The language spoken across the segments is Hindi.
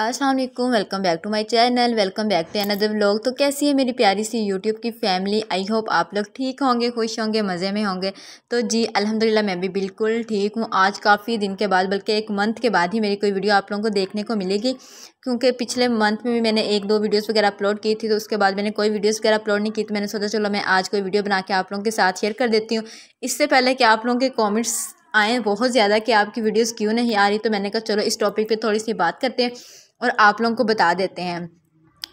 अस्सलाम वालेकुम welcome back to my channel welcome back to another vlog तो कैसी है मेरी प्यारी सी यूट्यूब की फैमिली आई होप आप लोग ठीक होंगे खुश होंगे मज़े में होंगे तो जी अल्हम्दुलिल्लाह मैं भी बिल्कुल ठीक हूँ आज काफ़ी दिन के बाद बल्कि एक मंथ के बाद ही मेरी कोई वीडियो आप लोगों को देखने को मिलेगी क्योंकि पिछले मंथ में भी मैंने एक दो वीडियोज़ वगैरह अपलोड की थी तो उसके बाद मैंने कोई वीडियोज़ वगैरह अपलोड नहीं की तो मैंने सोचा चलो मैं आज कोई वीडियो बना के आप लोगों के साथ शेयर कर देती हूँ इससे पहले कि आप लोगों के कॉमेंट्स आए बहुत ज़्यादा कि आपकी वीडियोज़ क्यों नहीं आ रही तो मैंने कहा चलो इस टॉपिक पर थोड़ी सी बात करते हैं और आप लोगों को बता देते हैं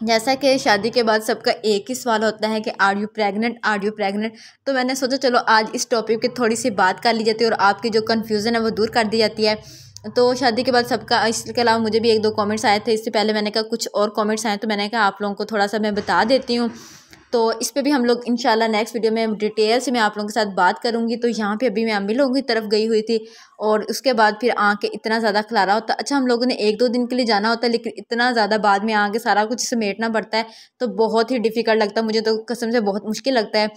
जैसा कि शादी के बाद सबका एक ही सवाल होता है कि are you pregnant are you pregnant तो मैंने सोचा चलो आज इस टॉपिक की थोड़ी सी बात कर ली जाती है और आपकी जो कन्फ्यूज़न है वो दूर कर दी जाती है तो शादी के बाद सबका इसके अलावा मुझे भी एक दो कमेंट्स आए थे इससे पहले मैंने कहा कुछ और कमेंट्स आए तो मैंने कहा आप लोगों को थोड़ा सा मैं बता देती हूँ तो इस पर भी हम लोग इन नेक्स्ट वीडियो में डिटेल से मैं आप लोगों के साथ बात करूँगी तो यहाँ पे अभी मैं अम्मी लोगों की तरफ गई हुई थी और उसके बाद फिर आके इतना ज़्यादा खलारा होता अच्छा हम लोगों ने एक दो दिन के लिए जाना होता है लेकिन इतना ज़्यादा बाद में आके सारा कुछ समेटना पड़ता है तो बहुत ही डिफ़िकल्ट लगता है मुझे तो कसम से बहुत मुश्किल लगता है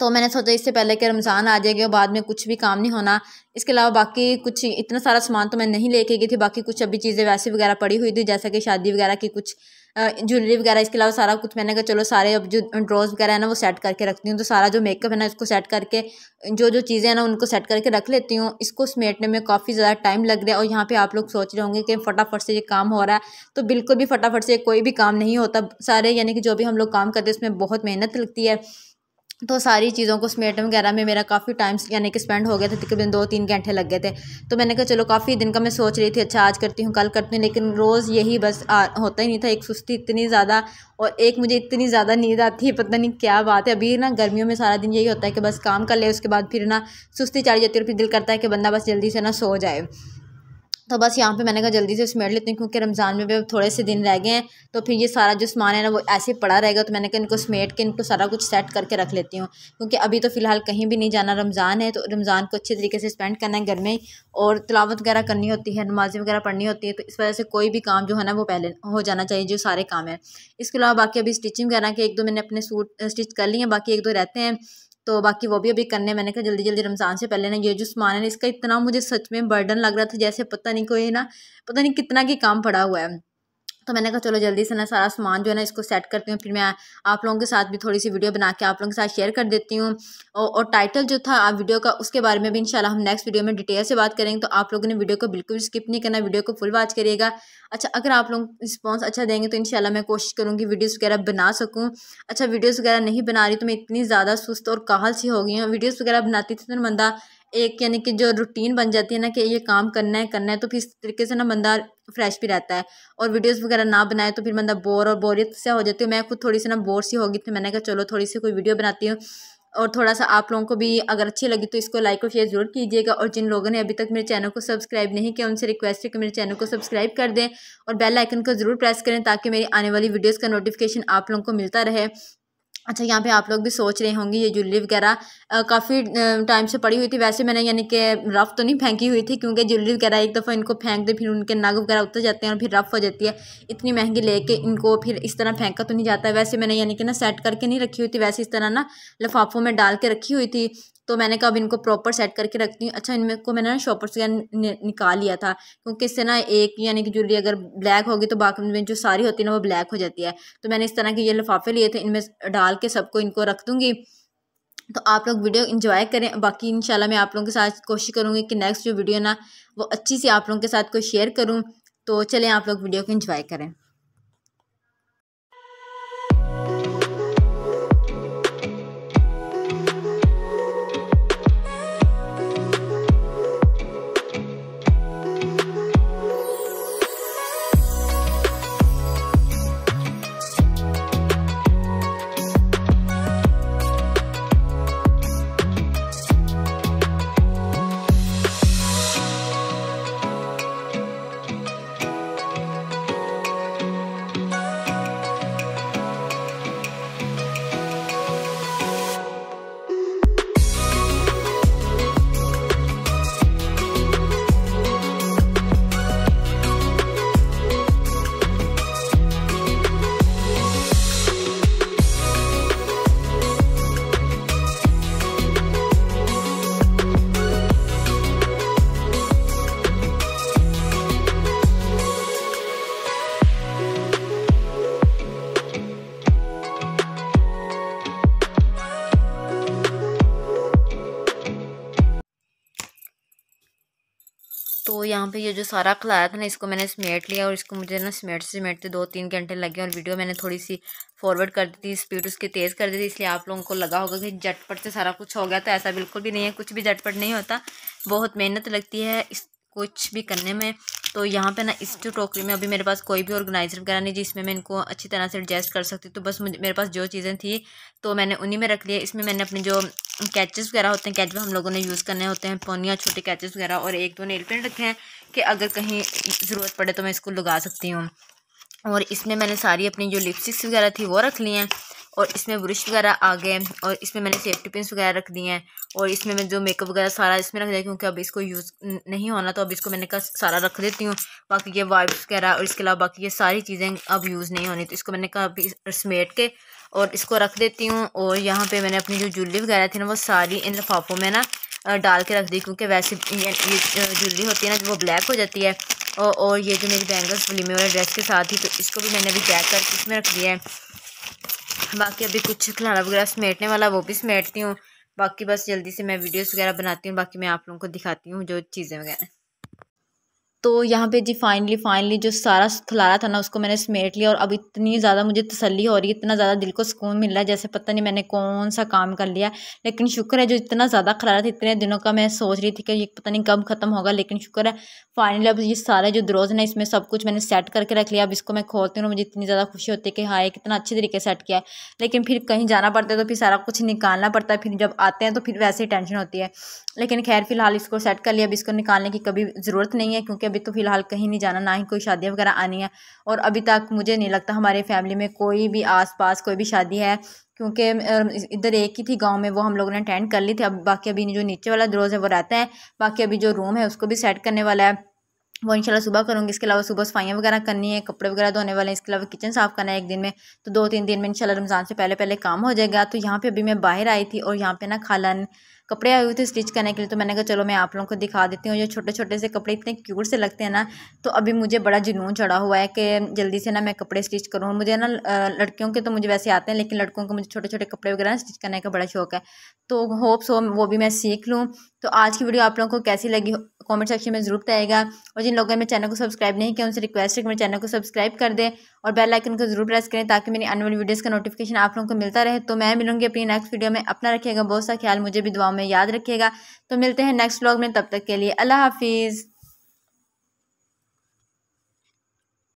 तो मैंने सोचा इससे पहले कि रमज़ान आ जाएगा बाद में कुछ भी काम नहीं होना इसके अलावा बाकी कुछ इतना सारा सामान तो मैं नहीं लेके गई थी बाकी कुछ अभी चीज़ें वैसे वगैरह पड़ी हुई थी जैसा कि शादी वगैरह की कुछ ज्वेलरी वगैरह इसके अलावा सारा कुछ मैंने कहा चलो सारे अब जो ड्रॉज वगैरह है ना वो सेट करके रखती हूँ तो सारा जो मेकअप है ना इसको सेट करके जो जो चीज़ें हैं ना उनको सेट करके रख लेती हूँ इसको समेटने में काफ़ी ज़्यादा टाइम लग रहा है और यहाँ पे आप लोग सोच रहे होंगे कि फटाफट से ये काम हो रहा है तो बिल्कुल भी फटाफट से कोई भी काम नहीं होता सारे यानी कि जो भी हम लोग काम करते हैं उसमें बहुत मेहनत लगती है तो सारी चीज़ों को समेटने वगैरह में मेरा काफ़ी टाइम यानी कि स्पेंड हो गया था तकरीबन दो तीन घंटे लग गए थे तो मैंने कहा चलो काफ़ी दिन का मैं सोच रही थी अच्छा आज करती हूँ कल करती हूँ लेकिन रोज़ यही बस आ, होता ही नहीं था एक सुस्ती इतनी ज़्यादा और एक मुझे इतनी ज़्यादा नींद आती है पता नहीं क्या बात है अभी ना गर्मियों में सारा दिन यही होता है कि बस काम कर ले उसके बाद फिर ना सुस्ती चढ़ जाती है और फिर दिल करता है कि बंदा बस जल्दी से ना सो जाए तो बस यहाँ पे मैंने कहा जल्दी से समेट लेती हूँ क्योंकि रमज़ान में भी अब थोड़े से दिन रह गए हैं तो फिर ये सारा जो सामान है ना वो ऐसे पड़ा रहेगा तो मैंने कहा इनको समेट के इनको सारा कुछ सेट करके रख लेती हूँ क्योंकि अभी तो फ़िलहाल कहीं भी नहीं जाना रमज़ान है तो रमज़ान को अच्छे तरीके से स्पेंड करना है घर में और तलावत वगैरह करनी होती है नमाजें वगैरह पढ़नी होती है तो इस वजह से कोई भी काम जो है ना वो पहले हो जाना चाहिए जो सारे काम है इसके अलावा बाकी अभी स्टिचिंग वगैरह के एक दो मैंने अपने सूट स्टिच कर लिए हैं बाकी एक दो रहते हैं तो बाकी वो भी अभी करने मैंने कहा जल्दी जल्दी रमज़ान से पहले ना ये जो सामान है ना इसका इतना मुझे सच में बर्डन लग रहा था जैसे पता नहीं कोई ना पता नहीं कितना की काम पड़ा हुआ है तो मैंने कहा चलो जल्दी से ना सारा सामान जो है ना इसको सेट करती हूँ फिर मैं आप लोगों के साथ भी थोड़ी सी वीडियो बना के आप लोगों के साथ शेयर कर देती हूँ और, और टाइटल जो था आप वीडियो का उसके बारे में भी इंशाल्लाह हम नेक्स्ट वीडियो में डिटेल से बात करेंगे तो आप लोगों ने वीडियो को बिल्कुल स्किप नहीं करना वीडियो को फुल वॉच करिएगा अच्छा अगर आप लोग रिस्पॉन्स अच्छा देंगे तो इन मैं कोशिश करूँगी वीडियोज़ वगैरह बना सकूँ अच्छा वीडियोज़ वगैरह नहीं बना रही तो मैं इतनी ज़्यादा सुस्त और काहल सी हो गई हूँ वीडियोज़ वगैरह बनाती थी तो बंदा एक यानी कि जो रूटीन बन जाती है ना कि ये काम करना है करना है तो फिर इस तरीके से ना बंदा फ्रेश भी रहता है और वीडियोस वगैरह ना बनाए तो फिर बंदा बोर और बोरियत से हो जाती है मैं खुद थोड़ी सी ना बोर सी होगी तो मैंने कहा चलो थोड़ी सी कोई वीडियो बनाती हूँ और थोड़ा सा आप लोगों को भी अगर अच्छी लगी तो इसको लाइक और शेयर जरूर कीजिएगा और जिन लोगों ने अभी तक मेरे चैनल को सब्सक्राइब नहीं किया उनसे रिक्वेस्ट है कि मेरे चैनल को सब्सक्राइब कर दें और बेल आइकन को ज़रूर प्रेस करें ताकि मेरी आने वाली वीडियोस का नोटिफिकेशन आप लोगों को मिलता रहे अच्छा यहाँ पे आप लोग भी सोच रहे होंगे ये जुल्ली वगैरह काफ़ी टाइम से पड़ी हुई थी वैसे मैंने यानी कि रफ़ तो नहीं फेंकी हुई थी क्योंकि जुल्ली वगैरह एक दफ़ा इनको फेंक दे फिर उनके नग वगैरह उतर जाते हैं और फिर रफ़ हो जाती है इतनी महंगी लेके इनको फिर इस तरह फेंका तो नहीं जाता है वैसे मैंने यानी कि ना सेट करके नहीं रखी हुई थी वैसे इस तरह ना लिफाफों में डाल के रखी हुई थी तो मैंने कहा अब इनको प्रॉपर सेट करके रखती हूँ अच्छा इनमें को मैंने ना शॉपर से निकाल लिया था क्योंकि इससे ना एक यानी कि ज्वेलरी अगर ब्लैक होगी तो बाकी में जो सारी होती है ना वो ब्लैक हो जाती है तो मैंने इस तरह के ये लिफाफे लिए थे इनमें डाल के सबको इनको रख दूँगी तो आप लोग वीडियो इंजॉय करें बाकी इंशाल्लाह मैं आप लोगों के साथ कोशिश करूँगी कि नेक्स्ट जो वीडियो ना वो अच्छी सी आप लोगों के साथ कोई शेयर करूँ तो चलें आप लोग वीडियो को इंजॉय करें यहाँ पे ये जो सारा खिलाया था ना इसको मैंने समेट लिया और इसको मुझे ना समेट समेटते दो तीन घंटे लगे और वीडियो मैंने थोड़ी सी फॉरवर्ड कर दी थी स्पीड उसकी तेज़ कर दी थी इसलिए आप लोगों को लगा होगा कि झटपट से सारा कुछ हो गया तो ऐसा बिल्कुल भी नहीं है कुछ भी झटपट नहीं होता बहुत मेहनत लगती है कुछ भी करने में तो यहाँ पे ना इस टोकरी में अभी मेरे पास कोई भी ऑर्गेनाइज़र वगैरह नहीं जिसमें मैं इनको अच्छी तरह से एडजस्ट कर सकती तो बस मुझे मेरे पास जो चीज़ें थी तो मैंने उन्हीं में रख लिया इसमें मैंने अपने जो कैचेस वगैरह होते हैं कैच हम लोगों ने यूज़ करने होते हैं पोनिया छोटे कैचेस वगैरह और एक दो नेल पेंट रखे हैं कि अगर कहीं ज़रूरत पड़े तो मैं इसको लगा सकती हूँ और इसमें मैंने सारी अपनी जो लिपस्टिक्स वगैरह थी वो रख ली हैं और इसमें ब्रश वगैरह आ गए और इसमें मैंने सेफ्टी पिन वगैरह रख दिए हैं और इसमें मैं जो मेकअप वगैरह सारा इसमें रख दिया क्योंकि अब इसको यूज़ नहीं होना तो अब इसको मैंने कहा सारा रख देती हूँ बाकी ये वाइप्स वगैरह और इसके अलावा बाकी ये सारी चीज़ें अब यूज़ नहीं होनी तो इसको मैंने कहा अभी समेट के और इसको रख देती हूँ और यहाँ पर मैंने अपनी जो ज्वेलरी वगैरह थी ना वो सारी इन लिफाफों में ना डाल के रख दी क्योंकि वैसे ये ज्वेलरी होती है ना वो ब्लैक हो जाती है और ये जो मेरी बैंगल्स फिल्मी और ड्रेस के साथ ही तो इसको भी मैंने अभी पैक करके इसमें रख दिया है बाकी अभी कुछ खिलाना वगैरह समेटने वाला वो भी समेटती हूँ बाकी बस जल्दी से मैं वीडियोस वगैरह बनाती हूँ बाकी मैं आप लोगों को दिखाती हूँ जो चीज़ें वगैरह तो यहाँ पे जी फाइनली फाइनली जो सारा खलारा था ना उसको मैंने समेट लिया और अब इतनी ज़्यादा मुझे तसल्ली हो रही है इतना ज़्यादा दिल को सुकून मिल रहा है जैसे पता नहीं मैंने कौन सा काम कर लिया लेकिन शुक्र है जो इतना ज़्यादा खलारा था इतने दिनों का मैं सोच रही थी कि ये पता नहीं कब ख़त्म होगा लेकिन शुक्र है फाइनली अब ये सारा जो द्रोज है इसमें सब कुछ मैंने सेट करके रख लिया अब इसको मैं खोलती हूँ मुझे इतनी ज़्यादा खुशी होती है कि हाँ कितना अच्छे तरीके सेट किया है लेकिन फिर कहीं जाना पड़ता है तो फिर सारा कुछ निकालना पड़ता है फिर जब आते हैं तो फिर वैसे ही टेंशन होती है लेकिन खैर फिलहाल इसको सेट कर लिया अब इसको निकालने की कभी ज़रूरत नहीं है क्योंकि अभी तो फ़िलहाल कहीं नहीं जाना ना ही कोई शादियाँ वगैरह आनी है और अभी तक मुझे नहीं लगता हमारे फैमिली में कोई भी आस पास कोई भी शादी है क्योंकि इधर एक ही थी गांव में वो हम लोगों ने अटेंड कर ली थी अब बाकी अभी जो नीचे वाला दरोज है वो रहता है बाकी अभी जो रूम है उसको भी सेट करने वाला है वो इंशाल्लाह सुबह करूँगी इसके अलावा सुबह सफाइयाँ वगैरह करनी है कपड़े वगैरह धोने वाले हैं इसके अलावा किचन साफ़ करना है एक दिन में तो दो तीन दिन में इंशाल्लाह रमज़ान से पहले पहले काम हो जाएगा तो यहाँ पे अभी मैं बाहर आई थी और यहाँ पे ना खाला कपड़े आए हुए थे स्टिच करने के लिए तो मैंने कहा चलो मैं आप लोगों को दिखा देती हूँ ये छोटे छोटे से कपड़े इतने क्यूट से लगते हैं ना तो अभी मुझे बड़ा जुनून चढ़ा हुआ है कि जल्दी से ना मैं कपड़े स्टिच करूँ मुझे ना लड़कियों के तो मुझे वैसे आते हैं लेकिन लड़कों को मुझे छोटे छोटे कपड़े वगैरह स्टिच करने का बड़ा शौक है तो होप्स हो वो भी मैं सीख लूँ तो आज की वीडियो आप लोगों को कैसी लगी कमेंट सेक्शन में जरूर बताएगा और जिन लोगों ने मेरे चैनल को सब्सक्राइब नहीं किया उनसे रिक्वेस्ट है कि मेरे चैनल को सब्सक्राइब कर दें और बेल आइकन को जरूर प्रेस करें ताकि मेरी अनवल वीडियोज़ का नोटिफिकेशन आप लोगों को मिलता रहे तो मैं मिलूंगी अपनी नेक्स्ट वीडियो में अपना रखिएगा बहुत सा ख्याल मुझे भी दुआ में याद रखिएगा तो मिलते हैं नेक्स्ट ब्लॉग में तब तक के लिए अल्लाह हाफिज़